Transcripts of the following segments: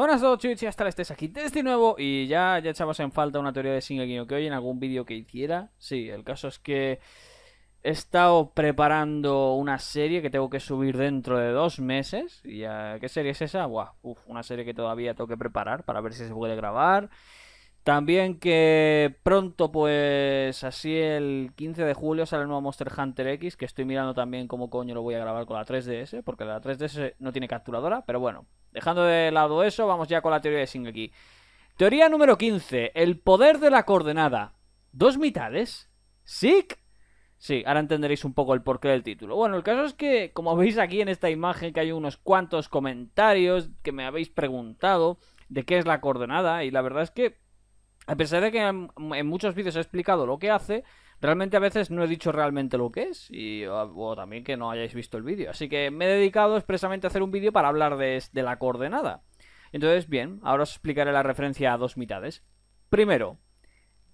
Buenas noches y hasta la estés aquí de este nuevo y ya, ya echamos en falta una teoría de single que hoy en algún vídeo que hiciera. Sí, el caso es que he estado preparando una serie que tengo que subir dentro de dos meses. ¿Y qué serie es esa? uf, una serie que todavía tengo que preparar para ver si se puede grabar también que pronto, pues así el 15 de julio sale el nuevo Monster Hunter X, que estoy mirando también cómo coño lo voy a grabar con la 3DS, porque la 3DS no tiene capturadora, pero bueno, dejando de lado eso, vamos ya con la teoría de Key. Teoría número 15, el poder de la coordenada. ¿Dos mitades? ¿Sick? Sí, ahora entenderéis un poco el porqué del título. Bueno, el caso es que, como veis aquí en esta imagen, que hay unos cuantos comentarios que me habéis preguntado de qué es la coordenada, y la verdad es que a pesar de que en, muchos vídeos he explicado lo que hace, realmente a veces no he dicho realmente lo que es y o también que no hayáis visto el vídeo. Así que me he dedicado expresamente a hacer un vídeo para hablar de, de, la coordenada. Entonces, bien, ahora os explicaré la referencia a dos mitades. Primero,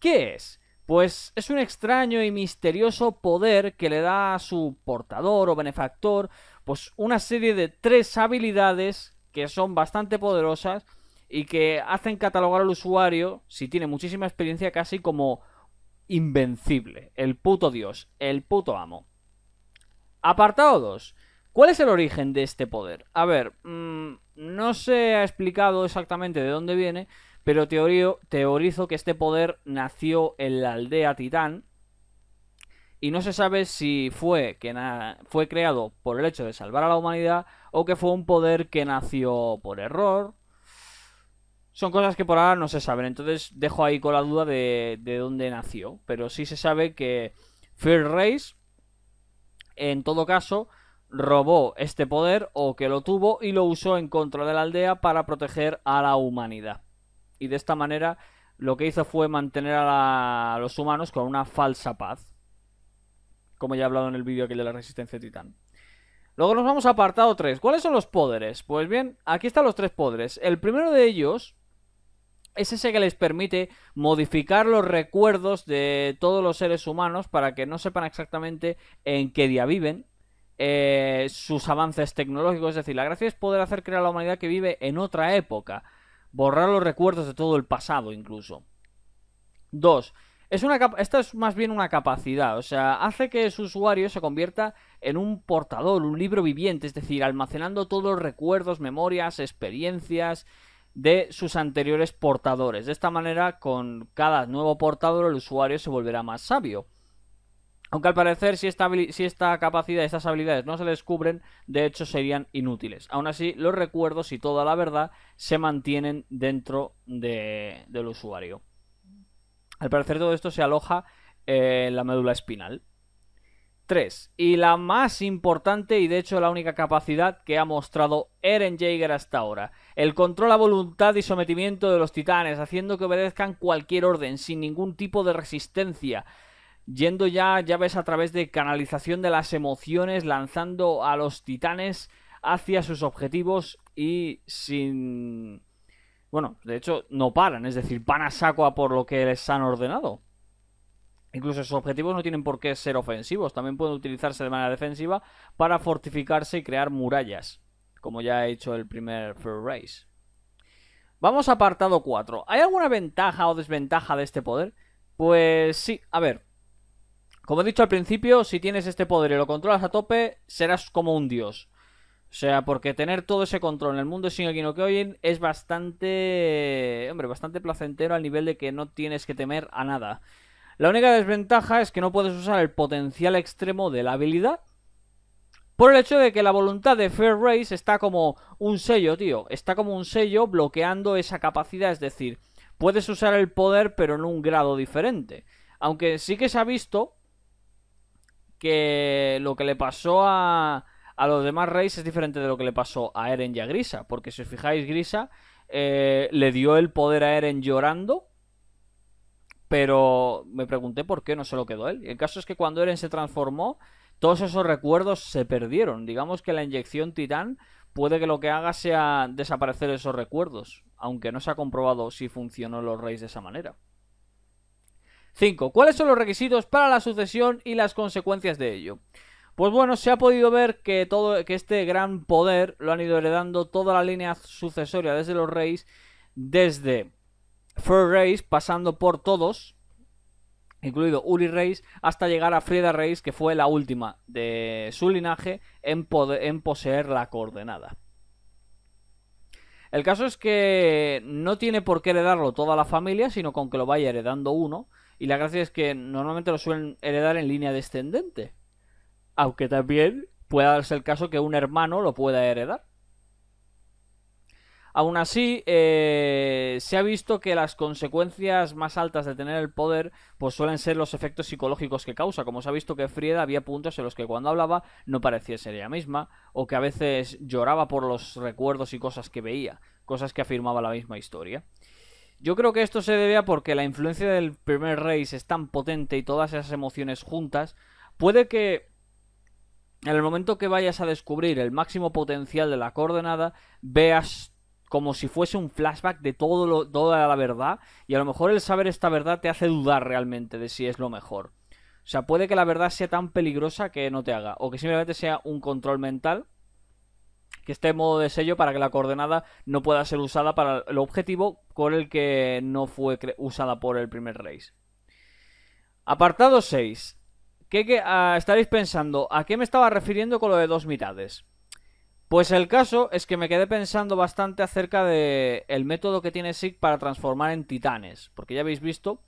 ¿qué es? Pues es un extraño y misterioso poder que le da a su portador o benefactor pues una serie de tres habilidades que son bastante poderosas y que hacen catalogar al usuario, si tiene muchísima experiencia, casi como invencible, el puto dios, el puto amo. Apartado 2. ¿Cuál es el origen de este poder? A ver, mm, no se ha explicado exactamente de dónde viene, pero teorizo que este poder nació en la aldea Titán. Y no se sabe si fue, que fue creado por el hecho de salvar a la humanidad o que fue un poder que nació por error, son cosas que por ahora no se saben, entonces dejo ahí con la duda de, dónde nació. Pero sí se sabe que Fear Race, en todo caso, robó este poder o que lo tuvo y lo usó en contra de la aldea para proteger a la humanidad. Y de esta manera lo que hizo fue mantener a, los humanos con una falsa paz. Como ya he hablado en el vídeo aquel de la resistencia titán. Luego nos vamos a apartado 3. ¿Cuáles son los poderes? Pues bien, aquí están los tres poderes. El primero de ellos es ese que les permite modificar los recuerdos de todos los seres humanos para que no sepan exactamente en qué día viven, eh, sus avances tecnológicos. Es decir, la gracia es poder hacer creer a la humanidad que vive en otra época, borrar los recuerdos de todo el pasado incluso. Dos, esta es más bien una capacidad, o sea, hace que su usuario se convierta en un portador, un libro viviente, es decir, almacenando todos los recuerdos, memorias, experiencias, de sus anteriores portadores. De esta manera, con cada nuevo portador, el usuario se volverá más sabio. Aunque al parecer, si esta, si esta capacidad, estas habilidades no se descubren, de hecho serían inútiles. Aún así, los recuerdos y toda la verdad se mantienen dentro del usuario. Al parecer, todo esto se aloja en la médula espinal tres Y la más importante y de hecho la única capacidad que ha mostrado Eren Jaeger hasta ahora. El control a voluntad y sometimiento de los titanes, haciendo que obedezcan cualquier orden, sin ningún tipo de resistencia. Yendo ya, ya ves, a través de canalización de las emociones, lanzando a los titanes hacia sus objetivos y sin... Bueno, de hecho no paran, es decir, van a saco a por lo que les han ordenado. Incluso sus objetivos no tienen por qué ser ofensivos, también pueden utilizarse de manera defensiva para fortificarse y crear murallas, como ya ha he hecho el primer Fur Race. Vamos a apartado 4. ¿Hay alguna ventaja o desventaja de este poder? Pues sí, a ver. Como he dicho al principio, si tienes este poder y lo controlas a tope, serás como un dios. O sea, porque tener todo ese control en el mundo de el que oyen es bastante. Hombre, bastante placentero al nivel de que no tienes que temer a nada. La única desventaja es que no puedes usar el potencial extremo de la habilidad. Por el hecho de que la voluntad de Fair Race está como un sello, tío. Está como un sello bloqueando esa capacidad. Es decir, puedes usar el poder pero en un grado diferente. Aunque sí que se ha visto que lo que le pasó a, a los demás Reyes es diferente de lo que le pasó a Eren y a Grisa. Porque si os fijáis, Grisa eh, le dio el poder a Eren llorando pero me pregunté por qué no se lo quedó él. El caso es que cuando Eren se transformó, todos esos recuerdos se perdieron. Digamos que la inyección Titán puede que lo que haga sea desaparecer esos recuerdos, aunque no se ha comprobado si funcionó los reyes de esa manera. 5. ¿Cuáles son los requisitos para la sucesión y las consecuencias de ello? Pues bueno, se ha podido ver que todo que este gran poder lo han ido heredando toda la línea sucesoria desde los reyes desde Fur Race pasando por todos, incluido Uri Reis, hasta llegar a Frida Reis, que fue la última de su linaje en, en poseer la coordenada. El caso es que no tiene por qué heredarlo toda la familia, sino con que lo vaya heredando uno. Y la gracia es que normalmente lo suelen heredar en línea descendente. Aunque también pueda darse el caso que un hermano lo pueda heredar. Aún así, eh, se ha visto que las consecuencias más altas de tener el poder pues suelen ser los efectos psicológicos que causa, como se ha visto que Frieda había puntos en los que cuando hablaba no parecía ser ella misma, o que a veces lloraba por los recuerdos y cosas que veía, cosas que afirmaba la misma historia. Yo creo que esto se debe a porque la influencia del primer rey es tan potente y todas esas emociones juntas, puede que en el momento que vayas a descubrir el máximo potencial de la coordenada, veas como si fuese un flashback de todo toda la verdad y a lo mejor el saber esta verdad te hace dudar realmente de si es lo mejor. O sea, puede que la verdad sea tan peligrosa que no te haga, o que simplemente sea un control mental que esté en modo de sello para que la coordenada no pueda ser usada para el objetivo con el que no fue usada por el primer race. Apartado 6. ¿Qué, ah, estaréis pensando? ¿A qué me estaba refiriendo con lo de dos mitades? Pues el caso es que me quedé pensando bastante acerca de el método que tiene SIG para transformar en titanes, porque ya habéis visto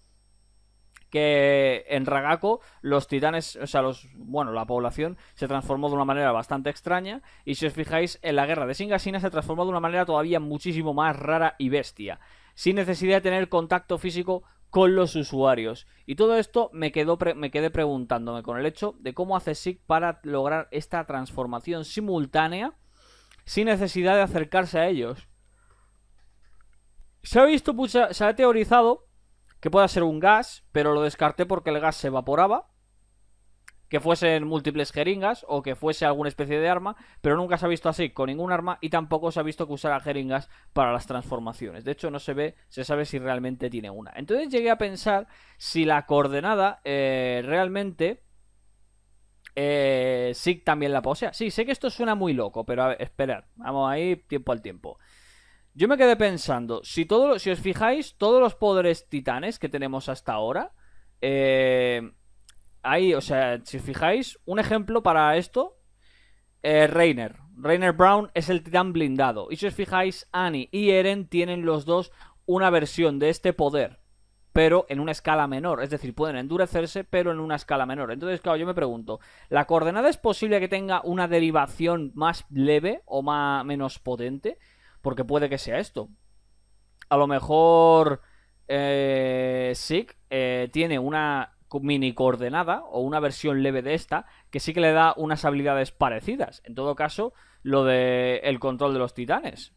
que en Ragako los titanes, o sea, los, bueno, la población se transformó de una manera bastante extraña y si os fijáis en la guerra de Singasina se transformó de una manera todavía muchísimo más rara y bestia, sin necesidad de tener contacto físico con los usuarios. Y todo esto me, quedó me quedé preguntándome con el hecho de cómo hace SIG para lograr esta transformación simultánea sin necesidad de acercarse a ellos. Se ha visto, pues, se ha teorizado que pueda ser un gas, pero lo descarté porque el gas se evaporaba, que fuesen múltiples jeringas o que fuese alguna especie de arma, pero nunca se ha visto así con ningún arma y tampoco se ha visto que usara jeringas para las transformaciones. De hecho, no se ve, se sabe si realmente tiene una. Entonces llegué a pensar si la coordenada eh, realmente eh, también la posea. Sí, sé que esto suena muy loco, pero a ver, esperad. Vamos ahí tiempo al tiempo. Yo me quedé pensando, si, si os fijáis, todos los poderes titanes que tenemos hasta ahora, eh, hay, o sea, si os fijáis, un ejemplo para esto, eh, Reiner. Rainer Brown es el titán blindado. Y si os fijáis, Annie y Eren tienen los dos una versión de este poder pero en una escala menor. Es decir, pueden endurecerse, pero en una escala menor. Entonces, claro, yo me pregunto, ¿la coordenada es posible que tenga una derivación más leve o más, menos potente? Porque puede que sea esto. A lo mejor eh, SIG eh, tiene una mini coordenada o una versión leve de esta que sí que le da unas habilidades parecidas. En todo caso, lo de control de los titanes.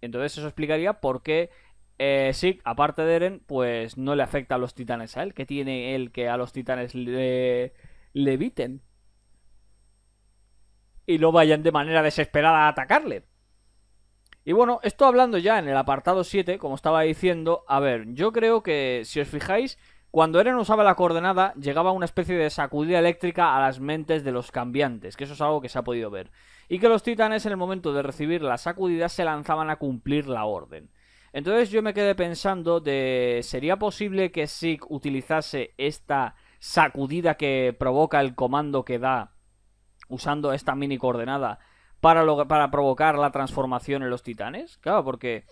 Entonces eso explicaría por qué eh, aparte de Eren, pues no le afecta a los titanes a él. que tiene él que a los titanes le, le eviten? Y no vayan de manera desesperada a atacarle. Y bueno, esto hablando ya en el apartado 7, como estaba diciendo, a ver, yo creo que si os fijáis, cuando Eren usaba la coordenada, llegaba una especie de sacudida eléctrica a las mentes de los cambiantes, que eso es algo que se ha podido ver. Y que los titanes en el momento de recibir la sacudida se lanzaban a cumplir la orden. Entonces yo me quedé pensando de, ¿sería posible que SIG utilizase esta sacudida que provoca el comando que da usando esta mini coordenada para, para provocar la transformación en los titanes? Claro, porque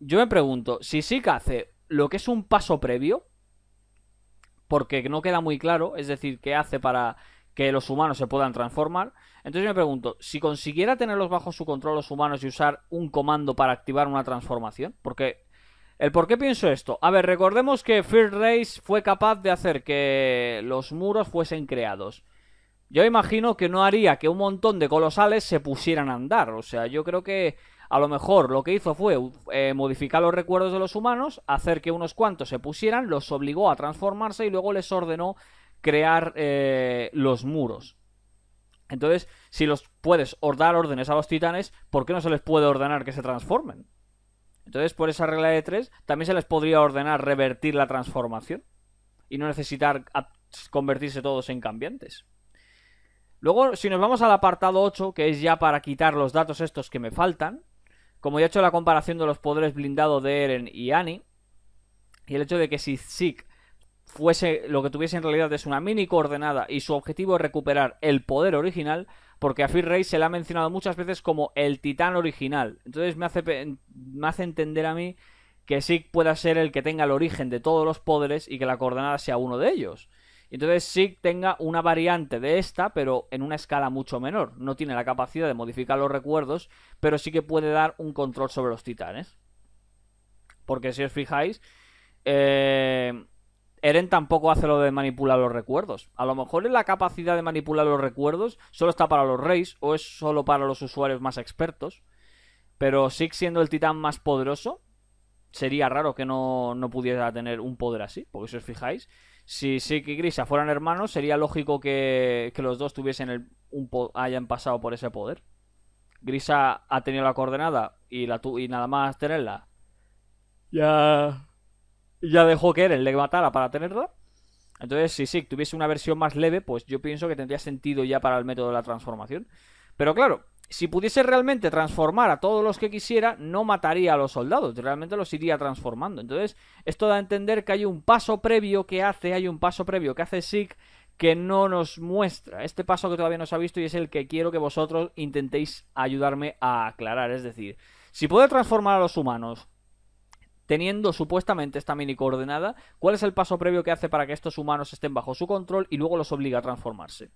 yo me pregunto, si SIG hace lo que es un paso previo, porque no queda muy claro, es decir, qué hace para que los humanos se puedan transformar, entonces me pregunto, si consiguiera tenerlos bajo su control los humanos y usar un comando para activar una transformación, porque el por qué pienso esto. A ver, recordemos que Fear Race fue capaz de hacer que los muros fuesen creados. Yo imagino que no haría que un montón de colosales se pusieran a andar. O sea, yo creo que a lo mejor lo que hizo fue eh, modificar los recuerdos de los humanos, hacer que unos cuantos se pusieran, los obligó a transformarse y luego les ordenó crear eh, los muros. Entonces, si los puedes dar órdenes a los titanes, ¿por qué no se les puede ordenar que se transformen? Entonces, por esa regla de tres, también se les podría ordenar revertir la transformación y no necesitar convertirse todos en cambiantes. Luego, si nos vamos al apartado 8, que es ya para quitar los datos estos que me faltan, como ya he hecho la comparación de los poderes blindados de Eren y Annie, y el hecho de que si Zeke fuese lo que tuviese en realidad es una mini coordenada y su objetivo es recuperar el poder original, porque a Fear se le ha mencionado muchas veces como el titán original. Entonces me hace, me hace entender a mí que Sig pueda ser el que tenga el origen de todos los poderes y que la coordenada sea uno de ellos. Entonces Sig tenga una variante de esta, pero en una escala mucho menor. No tiene la capacidad de modificar los recuerdos, pero sí que puede dar un control sobre los titanes. Porque si os fijáis, eh, Eren tampoco hace lo de manipular los recuerdos. A lo mejor es la capacidad de manipular los recuerdos solo está para los reyes o es solo para los usuarios más expertos. Pero si siendo el titán más poderoso, sería raro que no, pudiera tener un poder así, porque si os fijáis, si Six y Grisa fueran hermanos, sería lógico que, los dos tuviesen un, hayan pasado por ese poder. Grisa ha tenido la coordenada y, la y nada más tenerla. Ya ya dejó que Eren le matara para tenerla. Entonces, si Sig tuviese una versión más leve, pues yo pienso que tendría sentido ya para el método de la transformación. Pero claro, si pudiese realmente transformar a todos los que quisiera, no mataría a los soldados, realmente los iría transformando. Entonces, esto da a entender que hay un paso previo que hace, hay un paso previo que hace Sig que no nos muestra. Este paso que todavía no se ha visto y es el que quiero que vosotros intentéis ayudarme a aclarar. Es decir, si puede transformar a los humanos teniendo supuestamente esta mini coordenada, cuál es el paso previo que hace para que estos humanos estén bajo su control y luego los obliga a transformarse.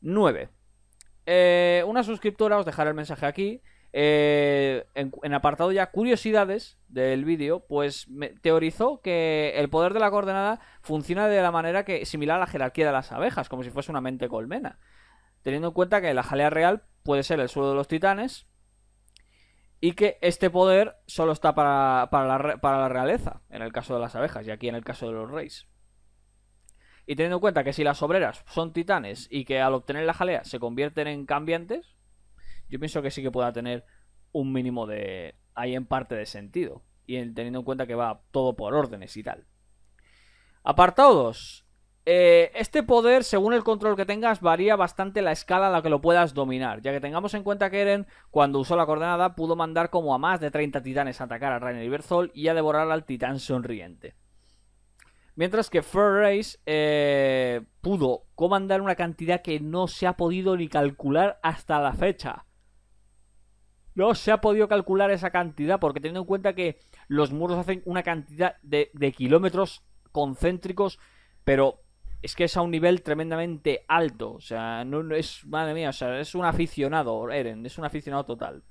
9. Eh, una suscriptora, os dejaré el mensaje aquí. Eh, en, apartado ya curiosidades del vídeo, pues teorizó que el poder de la coordenada funciona de la manera que similar a la jerarquía de las abejas, como si fuese una mente colmena. Teniendo en cuenta que la jalea real puede ser el suelo de los titanes, y que este poder solo está para, para, la, para, la, realeza, en el caso de las abejas, y aquí en el caso de los reyes. Y teniendo en cuenta que si las obreras son titanes y que al obtener la jalea se convierten en cambiantes, yo pienso que sí que pueda tener un mínimo de... ahí en parte de sentido. Y teniendo en cuenta que va todo por órdenes y tal. Apartado 2. Eh, este poder, según el control que tengas, varía bastante la escala a la que lo puedas dominar, ya que tengamos en cuenta que Eren, cuando usó la coordenada, pudo mandar como a más de 30 titanes a atacar a Rainer y y a devorar al titán sonriente. Mientras que Furrace eh, pudo comandar una cantidad que no se ha podido ni calcular hasta la fecha. No se ha podido calcular esa cantidad, porque teniendo en cuenta que los muros hacen una cantidad de kilómetros concéntricos, pero es que es a un nivel tremendamente alto. O sea, no, es, madre mía, o sea, es un aficionado, Eren, es un aficionado total.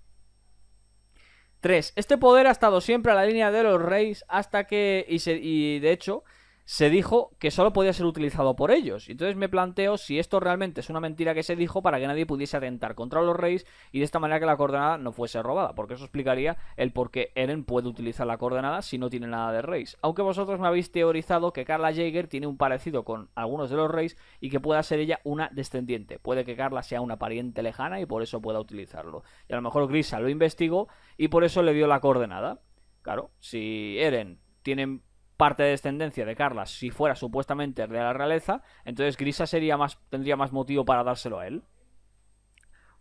3. Este poder ha estado siempre a la línea de los reyes hasta que... y de hecho, se dijo que solo podía ser utilizado por ellos. Entonces me planteo si esto realmente es una mentira que se dijo para que nadie pudiese atentar contra los reyes y de esta manera que la coordenada no fuese robada, porque eso explicaría el por qué Eren puede utilizar la coordenada si no tiene nada de reyes. Aunque vosotros me habéis teorizado que Carla Jaeger tiene un parecido con algunos de los reyes y que pueda ser ella una descendiente. Puede que Carla sea una pariente lejana y por eso pueda utilizarlo. Y a lo mejor Grisa lo investigó y por eso le dio la coordenada. Claro, si Eren tiene parte de descendencia de Carla si fuera supuestamente de la realeza, entonces Grisa sería más, tendría más motivo para dárselo a él.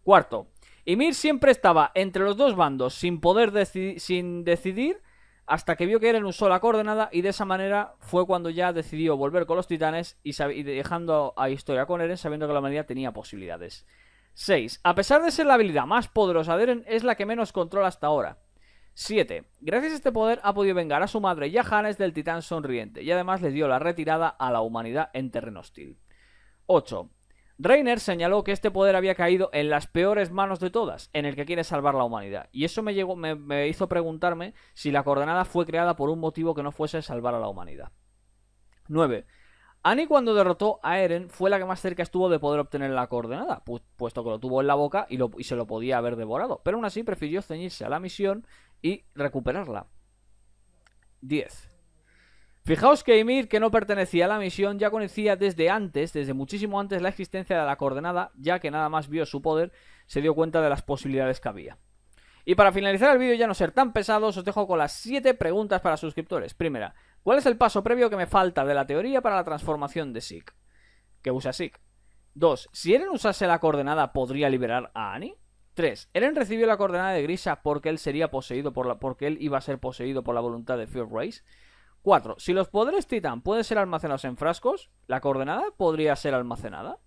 Cuarto, Ymir siempre estaba entre los dos bandos sin poder sin decidir hasta que vio que Eren un la coordenada y de esa manera fue cuando ya decidió volver con los titanes y, dejando a Historia con Eren sabiendo que la humanidad tenía posibilidades. 6. A pesar de ser la habilidad más poderosa de Eren, es la que menos controla hasta ahora. 7. Gracias a este poder ha podido vengar a su madre y a Hannes del titán sonriente, y además le dio la retirada a la humanidad en terreno hostil. 8. Reiner señaló que este poder había caído en las peores manos de todas, en el que quiere salvar la humanidad, y eso me, hizo preguntarme si la coordenada fue creada por un motivo que no fuese salvar a la humanidad. 9. Annie cuando derrotó a Eren fue la que más cerca estuvo de poder obtener la coordenada, puesto que lo tuvo en la boca y, y, se lo podía haber devorado, pero aún así prefirió ceñirse a la misión y recuperarla. 10. Fijaos que Ymir, que no pertenecía a la misión, ya conocía desde antes, desde muchísimo antes, la existencia de la coordenada, ya que nada más vio su poder, se dio cuenta de las posibilidades que había. Y para finalizar el vídeo ya no ser tan pesados, os dejo con las 7 preguntas para suscriptores. Primera, ¿cuál es el paso previo que me falta de la teoría para la transformación de SIC? Que usa SIC. 2. Si Eren usase la coordenada, ¿podría liberar a Annie? 3. Eren recibió la coordenada de Grisa porque él sería poseído por la, porque él iba a ser poseído por la voluntad de Fear Race. 4. Si los poderes Titan pueden ser almacenados en frascos, la coordenada podría ser almacenada.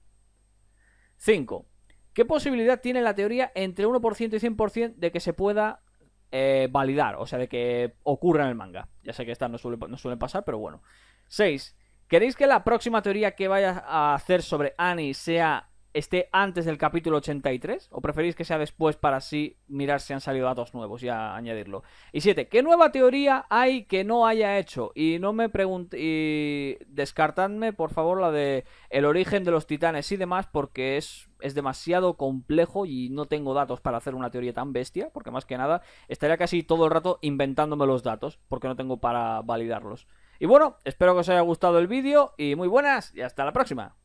5. ¿Qué posibilidad tiene la teoría entre 1% y 100% de que se pueda eh, validar? O sea, de que ocurra en el manga. Ya sé que estas no, suelen no suele pasar, pero bueno. 6. ¿Queréis que la próxima teoría que vaya a hacer sobre Annie sea esté antes del capítulo 83 o preferís que sea después para así mirar si han salido datos nuevos y añadirlo. Y siete, ¿Qué nueva teoría hay que no haya hecho? Y no me pregunte y descartadme por favor la de el origen de los titanes y demás porque es es demasiado complejo y no tengo datos para hacer una teoría tan bestia, porque más que nada estaría casi todo el rato inventándome los datos, porque no tengo para validarlos. Y bueno, espero que os haya gustado el vídeo y muy buenas y hasta la próxima.